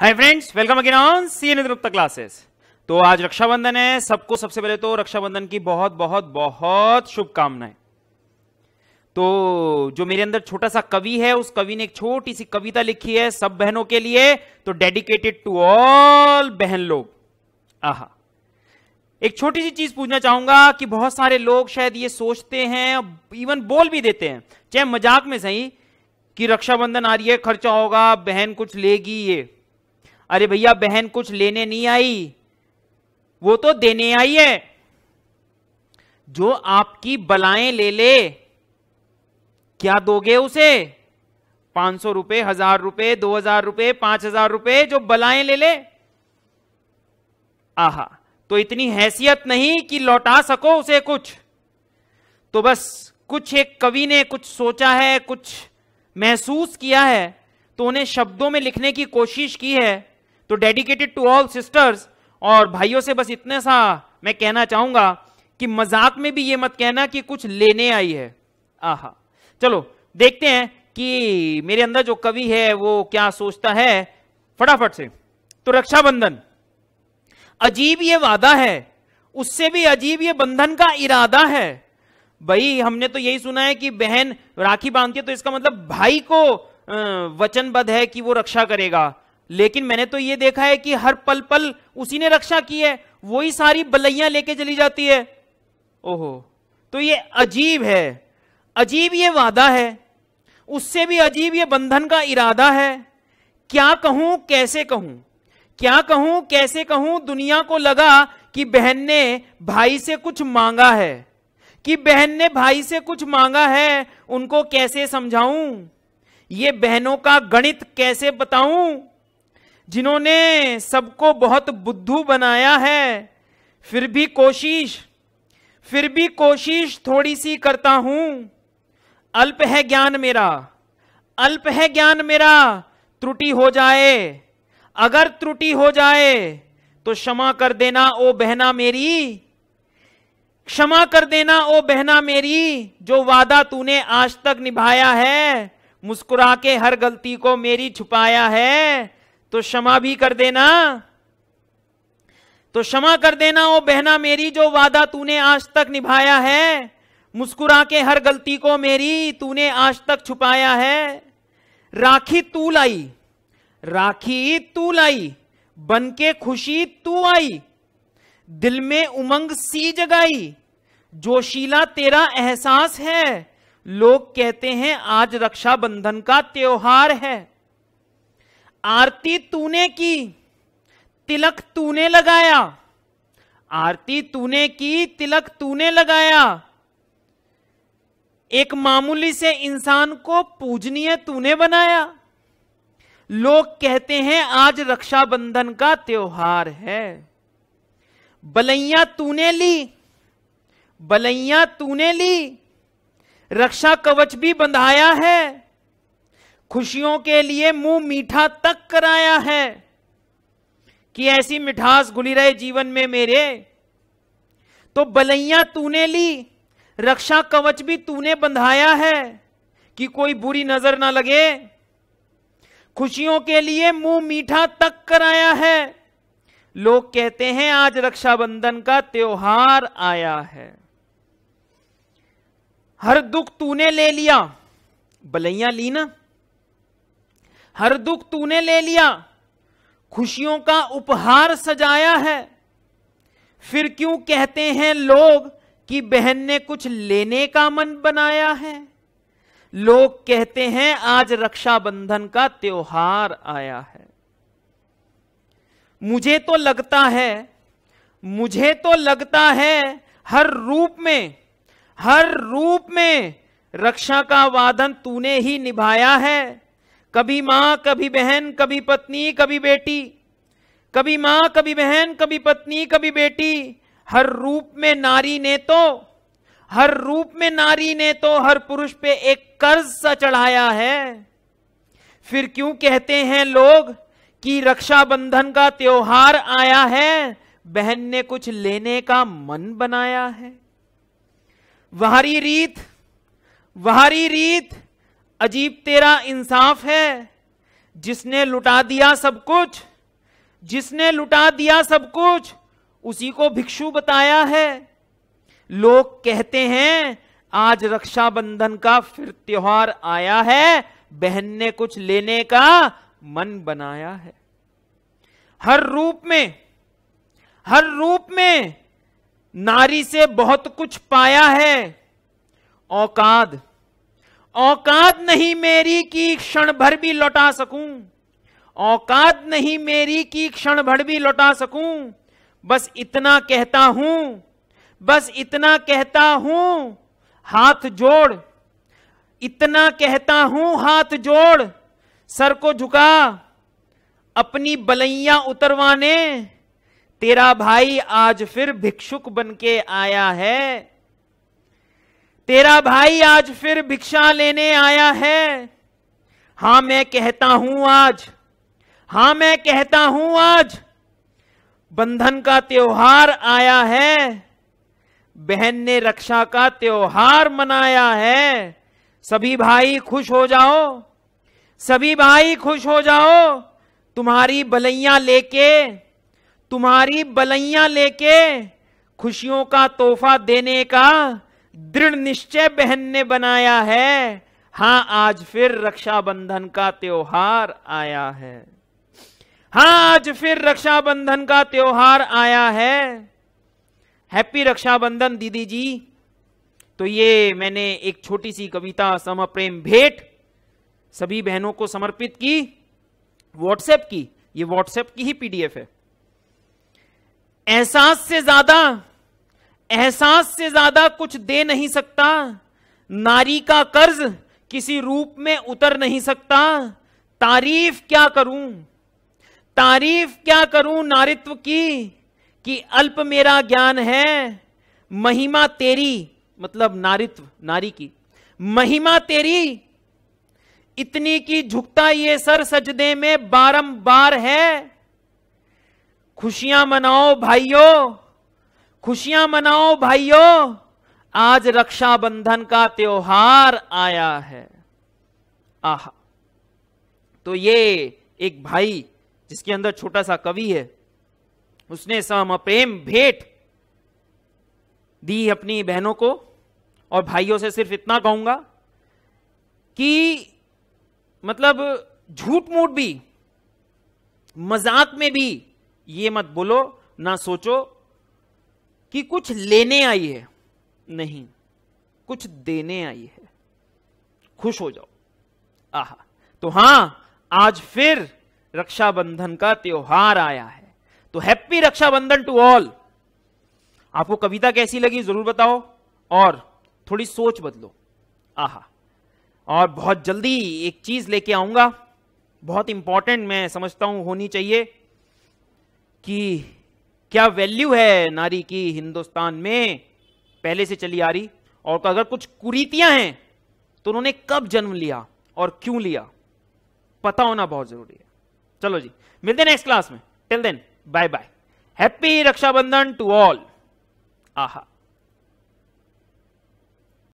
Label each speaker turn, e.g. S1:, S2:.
S1: hi friends welcome again on C N Gupta classes तो आज रक्षाबंधन है सबको सबसे पहले तो रक्षाबंधन की बहुत बहुत बहुत शुभकामनाएं तो जो मेरे अंदर छोटा सा कवि है उस कवि ने एक छोटी सी कविता लिखी है सब बहनों के लिए तो डेडिकेटेड टू ऑल बहन लोग आह एक छोटी सी चीज पूछना चाहूंगा कि बहुत सारे लोग शायद ये सोचते हैं इवन बोल भी देते हैं चाहे मजाक में सही कि रक्षाबंधन आ रही है खर्चा होगा बहन कुछ लेगी ये अरे भैया बहन कुछ लेने नहीं आई वो तो देने आई है जो आपकी बलाएं ले ले क्या दोगे उसे पांच सौ रुपए हजार रुपए दो हजार रुपए पांच हजार रुपए जो बलाएं ले ले आहा तो इतनी हैसियत नहीं कि लौटा सको उसे कुछ तो बस कुछ एक कवि ने कुछ सोचा है कुछ महसूस किया है तो उन्हें शब्दों में लिखने की कोशिश की है तो डेडिकेटेड टू ऑल सिस्टर्स और भाइयों से बस इतने सा मैं कहना चाहूंगा कि मजाक में भी ये मत कहना कि कुछ लेने आई है आहा चलो देखते हैं कि मेरे अंदर जो कवि है वो क्या सोचता है फटाफट से तो रक्षाबंधन अजीब ये वादा है उससे भी अजीब ये बंधन का इरादा है भाई हमने तो यही सुना है कि बहन राखी बांधती है तो इसका मतलब भाई को वचनबद्ध है कि वो रक्षा करेगा लेकिन मैंने तो यह देखा है कि हर पल पल उसी ने रक्षा की है वही सारी बलैया लेके चली जाती है ओहो तो ये अजीब है अजीब ये वादा है उससे भी अजीब ये बंधन का इरादा है क्या कहूं कैसे कहूं क्या कहूं कैसे कहूं दुनिया को लगा कि बहन ने भाई से कुछ मांगा है कि बहन ने भाई से कुछ मांगा है उनको कैसे समझाऊं ये बहनों का गणित कैसे बताऊं जिन्होंने सबको बहुत बुद्धू बनाया है फिर भी कोशिश फिर भी कोशिश थोड़ी सी करता हूं अल्प है ज्ञान मेरा अल्प है ज्ञान मेरा त्रुटि हो जाए अगर त्रुटि हो जाए तो क्षमा कर देना ओ बहना मेरी क्षमा कर देना ओ बहना मेरी जो वादा तूने आज तक निभाया है मुस्कुरा के हर गलती को मेरी छुपाया है तो क्षमा भी कर देना तो क्षमा कर देना ओ बहना मेरी जो वादा तूने आज तक निभाया है मुस्कुरा के हर गलती को मेरी तूने आज तक छुपाया है राखी तू लाई राखी तू लाई बन के खुशी तू आई दिल में उमंग सी जगाई जोशीला तेरा एहसास है लोग कहते हैं आज रक्षाबंधन का त्योहार है आरती तूने की तिलक तूने लगाया आरती तूने की तिलक तूने लगाया एक मामूली से इंसान को पूजनीय तूने बनाया लोग कहते हैं आज रक्षाबंधन का त्योहार है बलैया तूने ली बलैया तूने ली रक्षा कवच भी बंधाया है खुशियों के लिए मुंह मीठा तक कराया है कि ऐसी मिठास घुली रहे जीवन में मेरे तो बलैया तूने ली रक्षा कवच भी तूने बंधाया है कि कोई बुरी नजर ना लगे खुशियों के लिए मुंह मीठा तक कराया है लोग कहते हैं आज रक्षाबंधन का त्योहार आया है हर दुख तूने ले लिया बलैया ली ना हर दुख तूने ले लिया खुशियों का उपहार सजाया है फिर क्यों कहते हैं लोग कि बहन ने कुछ लेने का मन बनाया है लोग कहते हैं आज रक्षाबंधन का त्योहार आया है मुझे तो लगता है मुझे तो लगता है हर रूप में हर रूप में रक्षा का वादन तूने ही निभाया है कभी मां कभी बहन कभी पत्नी कभी बेटी कभी मां कभी बहन कभी पत्नी कभी बेटी हर रूप में नारी ने तो हर रूप में नारी ने तो हर पुरुष पे एक कर्ज सा चढ़ाया है फिर क्यों कहते हैं लोग कि रक्षाबंधन का त्योहार आया है बहन ने कुछ लेने का मन बनाया है वहारी रीत वहारी रीत अजीब तेरा इंसाफ है जिसने लुटा दिया सब कुछ जिसने लुटा दिया सब कुछ उसी को भिक्षु बताया है लोग कहते हैं आज रक्षाबंधन का फिर त्योहार आया है बहन ने कुछ लेने का मन बनाया है हर रूप में हर रूप में नारी से बहुत कुछ पाया है औकाद औकात नहीं मेरी कि क्षण भर भी लौटा सकूं औकात नहीं मेरी कि क्षण भर भी लौटा सकूं बस इतना कहता हूं बस इतना कहता हूं हाथ जोड़ इतना कहता हूं हाथ जोड़ सर को झुका अपनी बलैया उतरवाने तेरा भाई आज फिर भिक्षुक बन के आया है तेरा भाई आज फिर भिक्षा लेने आया है हां मैं कहता हूं आज हां मैं कहता हूं आज बंधन का त्योहार आया है बहन ने रक्षा का त्योहार मनाया है सभी भाई खुश हो जाओ सभी भाई खुश हो जाओ तुम्हारी बलैया लेके तुम्हारी बलैया लेके खुशियों का तोहफा देने का दृढ़ निश्चय बहन ने बनाया है हां आज फिर रक्षाबंधन का त्योहार आया है हां आज फिर रक्षाबंधन का त्योहार आया है हैप्पी रक्षाबंधन दीदी जी तो ये मैंने एक छोटी सी कविता सम प्रेम भेंट सभी बहनों को समर्पित की व्हाट्सएप की ये व्हाट्सएप की ही पीडीएफ है एहसास से ज्यादा एहसास से ज्यादा कुछ दे नहीं सकता नारी का कर्ज किसी रूप में उतर नहीं सकता तारीफ क्या करूं तारीफ क्या करूं नारित्व की कि अल्प मेरा ज्ञान है महिमा तेरी मतलब नारित्व नारी की महिमा तेरी इतनी की झुकता ये सर सजदे में बारंबार है खुशियां मनाओ भाइयों खुशियां मनाओ भाइयों आज रक्षाबंधन का त्योहार आया है आह तो ये एक भाई जिसके अंदर छोटा सा कवि है उसने सम प्रेम भेंट दी अपनी बहनों को और भाइयों से सिर्फ इतना कहूंगा कि मतलब झूठ मूठ भी मजाक में भी ये मत बोलो ना सोचो कि कुछ लेने आई है नहीं कुछ देने आई है खुश हो जाओ आहा तो हां आज फिर रक्षाबंधन का त्योहार आया है तो हैप्पी रक्षाबंधन टू ऑल आपको कविता कैसी लगी जरूर बताओ और थोड़ी सोच बदलो आह और बहुत जल्दी एक चीज लेके आऊंगा बहुत इंपॉर्टेंट मैं समझता हूं होनी चाहिए कि क्या वैल्यू है नारी की हिंदुस्तान में पहले से चली आ रही और अगर कुछ कुरीतियां हैं तो उन्होंने कब जन्म लिया और क्यों लिया पता होना बहुत जरूरी है चलो जी मिलते नेक्स्ट क्लास में till then bye bye happy Rakshabandhan to all आहा